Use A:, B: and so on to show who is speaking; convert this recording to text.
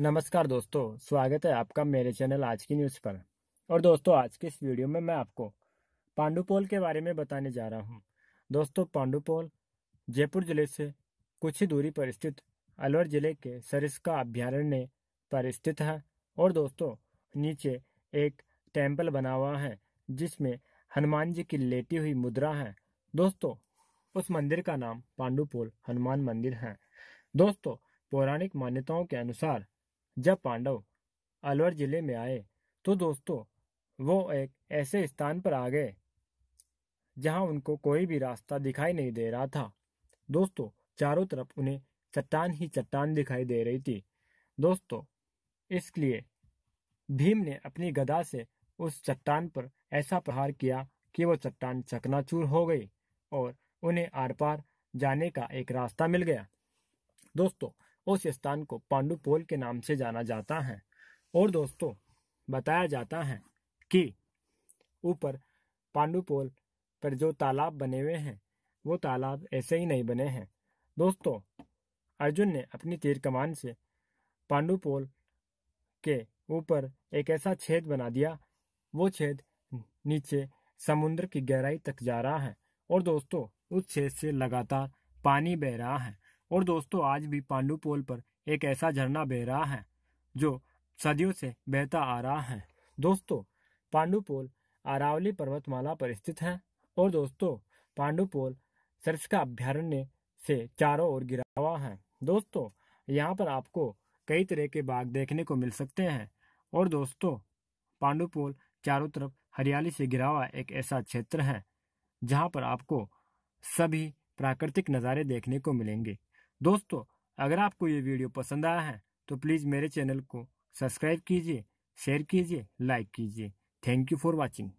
A: नमस्कार दोस्तों स्वागत है आपका मेरे चैनल आज की न्यूज़ पर और दोस्तों आज के इस वीडियो में मैं आपको पांडुपोल के बारे में बताने जा रहा हूं दोस्तों पांडुपोल जयपुर जिले से कुछ ही दूरी पर स्थित अलवर जिले के सरिस्का अभ्यारण्य पर स्थित है और दोस्तों नीचे एक टेम्पल बना हुआ है जिसमें हनुमान जी की लेटी हुई मुद्रा है दोस्तों उस मंदिर का नाम पांडुपोल हनुमान मंदिर है दोस्तों पौराणिक मान्यताओं के अनुसार जब पांडव अलवर जिले में आए तो दोस्तों वो एक ऐसे स्थान पर आ गए जहां उनको कोई भी रास्ता दिखाई नहीं दे रहा था दोस्तों चारों तरफ उन्हें चट्टान ही चट्टान दिखाई दे रही थी दोस्तों इसलिए भीम ने अपनी गदा से उस चट्टान पर ऐसा प्रहार किया कि वो चट्टान चकनाचूर हो गई और उन्हें आर पार जाने का एक रास्ता मिल गया दोस्तों उस स्थान को पांडुपोल के नाम से जाना जाता है और दोस्तों बताया जाता है कि ऊपर पांडुपोल पर जो तालाब बने हुए हैं वो तालाब ऐसे ही नहीं बने हैं दोस्तों अर्जुन ने अपनी तीर कमान से पांडुपोल के ऊपर एक ऐसा छेद बना दिया वो छेद नीचे समुद्र की गहराई तक जा रहा है और दोस्तों उस छेद से लगातार पानी बह रहा है और दोस्तों आज भी पांडु पोल पर एक ऐसा झरना बह रहा है जो सदियों से बहता आ रहा है दोस्तों पांडु पोल अरावली पर्वतमाला पर स्थित है और दोस्तों पांडु पोल का अभ्यारण्य से चारों ओर गिरा हुआ है दोस्तों यहाँ पर आपको कई तरह के बाग देखने को मिल सकते हैं और दोस्तों पांडु पोल चारों तरफ हरियाली से गिरा हुआ एक ऐसा क्षेत्र है जहाँ पर आपको सभी प्राकृतिक नज़ारे देखने को मिलेंगे दोस्तों अगर आपको ये वीडियो पसंद आया है तो प्लीज़ मेरे चैनल को सब्सक्राइब कीजिए शेयर कीजिए लाइक कीजिए थैंक यू फॉर वॉचिंग